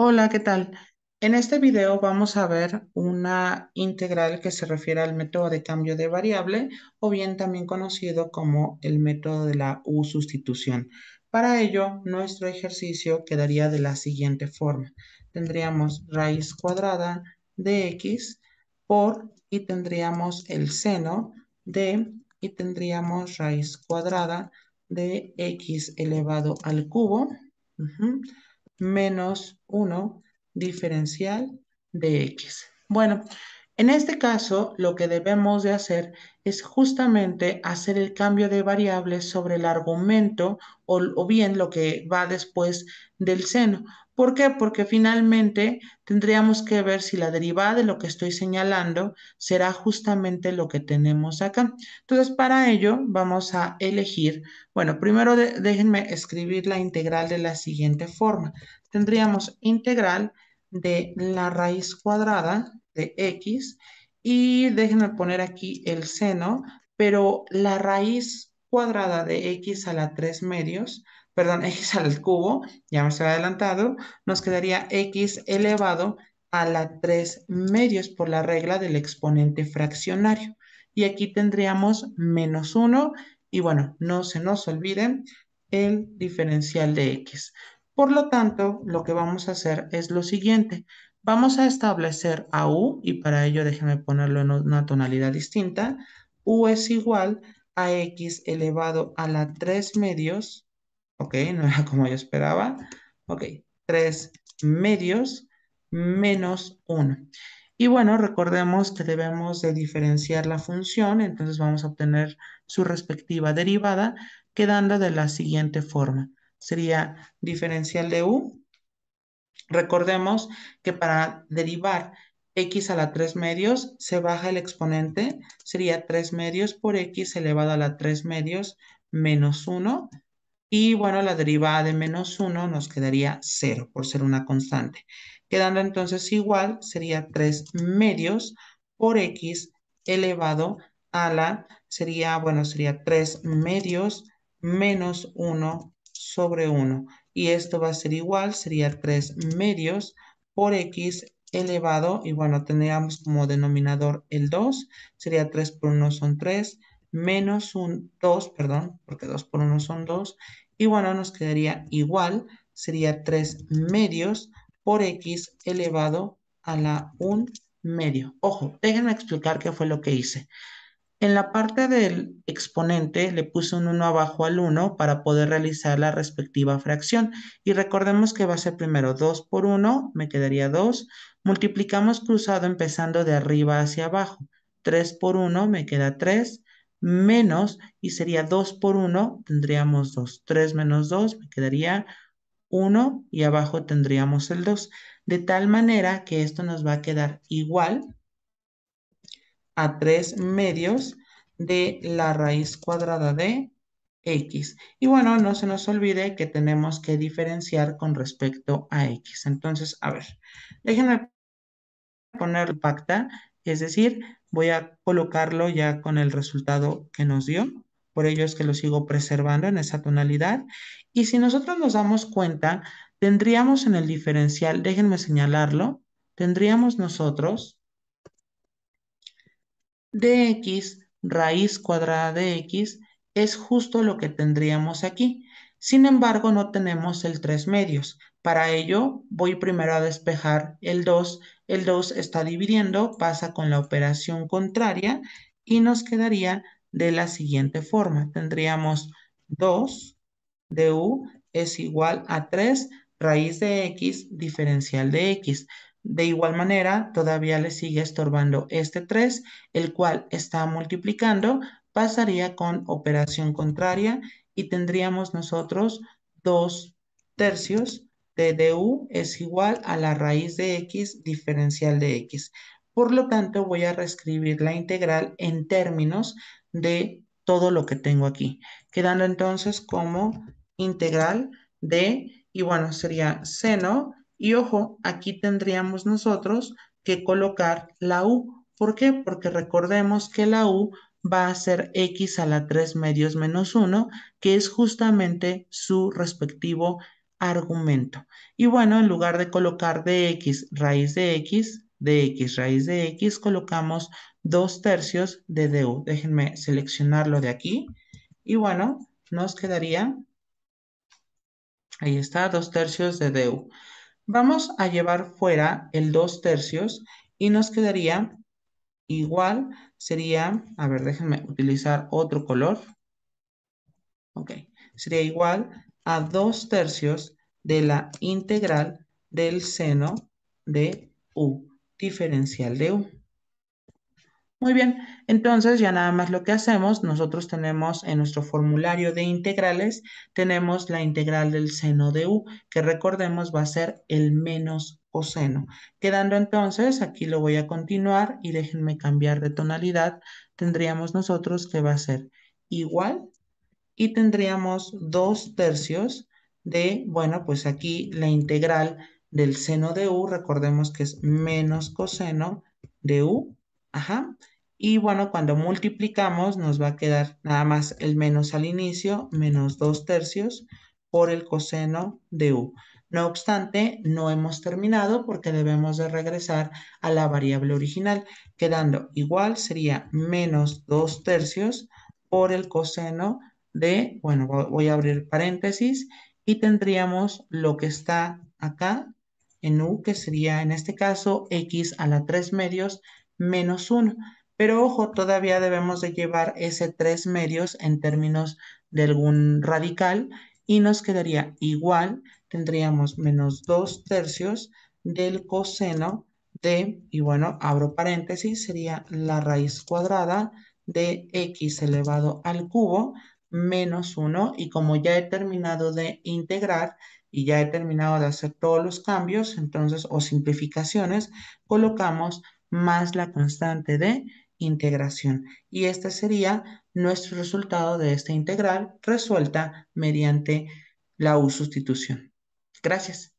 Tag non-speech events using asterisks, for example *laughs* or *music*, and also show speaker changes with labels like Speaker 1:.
Speaker 1: Hola, ¿qué tal? En este video vamos a ver una integral que se refiere al método de cambio de variable o bien también conocido como el método de la U sustitución. Para ello, nuestro ejercicio quedaría de la siguiente forma. Tendríamos raíz cuadrada de x por y tendríamos el seno de y tendríamos raíz cuadrada de x elevado al cubo menos 1 diferencial de x. Bueno, en este caso, lo que debemos de hacer es justamente hacer el cambio de variables sobre el argumento o, bien lo que va después del seno. ¿Por qué? Porque finalmente tendríamos que ver si la derivada de lo que estoy señalando será justamente lo que tenemos acá. Entonces, para ello vamos a elegir, bueno, primero déjenme escribir la integral de la siguiente forma. Tendríamos integral de la raíz cuadrada de x y déjenme poner aquí el seno, pero la raíz cuadrada de x a la 3 medios, perdón, *laughs* x al cubo, ya me estoy adelantado, nos quedaría x elevado a la 3 medios por la regla del exponente fraccionario. Y aquí tendríamos menos 1 y bueno, no se nos olviden el diferencial de x. Por lo tanto, lo que vamos a hacer es lo siguiente. Vamos a establecer a U, y para ello déjeme ponerlo en una tonalidad distinta. U es igual a X elevado a la 3 medios, ok, *laughs* no era como yo esperaba, ok, 3 medios menos 1. Y bueno, recordemos que debemos de diferenciar la función, entonces vamos a obtener su respectiva derivada, quedando de la siguiente forma. Sería diferencial de u Recordemos que para derivar x a la 3 medios se baja el exponente, sería 3 medios por x elevado a la 3 medios menos 1. Y bueno, la derivada de menos 1 nos quedaría 0 por ser una constante. Quedando entonces igual, sería 3 medios por x elevado a la, sería, bueno, sería 3 medios menos 1 sobre 1 y esto va a ser igual, sería 3 medios por x elevado, y bueno, tendríamos como denominador el 2, sería 3 por 1 son 3, menos un 2, perdón, porque 2 por 1 son 2, y bueno, nos quedaría igual, sería 3 medios por x elevado a la 1 medio. Ojo, déjenme explicar qué fue lo que hice. En la parte del exponente le puse un 1 abajo al 1 para poder realizar la respectiva fracción. Y recordemos que va a ser primero 2 por 1, me quedaría 2. Multiplicamos cruzado empezando de arriba hacia abajo. 3 por 1 me queda 3 menos y sería 2 por 1 tendríamos 2. 3 menos 2 me quedaría 1 y abajo tendríamos el 2. De tal manera que esto nos va a quedar igual a 3 medios de la raíz cuadrada de x. Y bueno, no se nos olvide que tenemos que diferenciar con respecto a x. Entonces, a ver, déjenme poner pacta, es decir, voy a colocarlo ya con el resultado que nos dio. Por ello es que lo sigo preservando en esa tonalidad. Y si nosotros nos damos cuenta, tendríamos en el diferencial, déjenme señalarlo, tendríamos nosotros de x raíz cuadrada de x es justo lo que tendríamos aquí. Sin embargo, no tenemos el 3 medios. Para ello, voy primero a despejar el 2. El 2 está dividiendo, pasa con la operación contraria y nos quedaría de la siguiente forma. Tendríamos 2 de u es igual a 3 raíz de x diferencial de x. De igual manera, todavía le sigue estorbando este 3, el cual está multiplicando, pasaría con operación contraria y tendríamos nosotros 2 tercios de du es igual a la raíz de x diferencial de x. Por lo tanto, voy a reescribir la integral en términos de todo lo que tengo aquí, quedando entonces como integral de, y bueno, sería seno y ojo, aquí tendríamos nosotros que colocar la U. ¿Por qué? Porque recordemos que la U va a ser x a la 3 medios menos 1, que es justamente su respectivo argumento. Y bueno, en lugar de colocar de x raíz de x, de x raíz de x, colocamos 2 tercios de du. Déjenme seleccionarlo de aquí. Y bueno, nos quedaría, ahí está, 2 tercios de du. Vamos a llevar fuera el 2 tercios y nos quedaría igual, sería, a ver, déjenme utilizar otro color. Ok, sería igual a 2 tercios de la integral del seno de u, diferencial de u. Muy bien, entonces ya nada más lo que hacemos, nosotros tenemos en nuestro formulario de integrales, tenemos la integral del seno de u, que recordemos va a ser el menos coseno. Quedando entonces, aquí lo voy a continuar y déjenme cambiar de tonalidad, tendríamos nosotros que va a ser igual y tendríamos dos tercios de, bueno, pues aquí la integral del seno de u, recordemos que es menos coseno de u, y bueno, cuando multiplicamos nos va a quedar nada más el menos al inicio, menos 2 tercios por el coseno de u. No obstante, no hemos terminado porque debemos de regresar a la variable original, quedando igual sería menos 2 tercios por el coseno de, bueno, voy a abrir paréntesis, y tendríamos lo que está acá en u, que sería en este caso x a la 3 medios menos 1. Pero ojo, todavía debemos de llevar ese 3 medios en términos de algún radical y nos quedaría igual, tendríamos menos 2 tercios del coseno de, y bueno, abro paréntesis, sería la raíz cuadrada de x elevado al cubo menos 1 y como ya he terminado de integrar y ya he terminado de hacer todos los cambios, entonces, o simplificaciones, colocamos más la constante de integración. Y este sería nuestro resultado de esta integral resuelta mediante la U sustitución. Gracias.